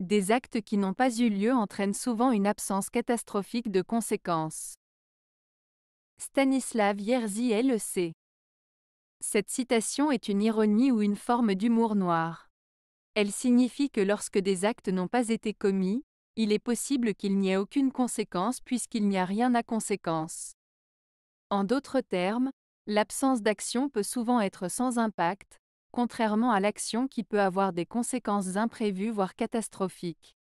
Des actes qui n'ont pas eu lieu entraînent souvent une absence catastrophique de conséquences. Stanislav Yerzy LEC Cette citation est une ironie ou une forme d'humour noir. Elle signifie que lorsque des actes n'ont pas été commis, il est possible qu'il n'y ait aucune conséquence puisqu'il n'y a rien à conséquence. En d'autres termes, l'absence d'action peut souvent être sans impact, contrairement à l'action qui peut avoir des conséquences imprévues voire catastrophiques.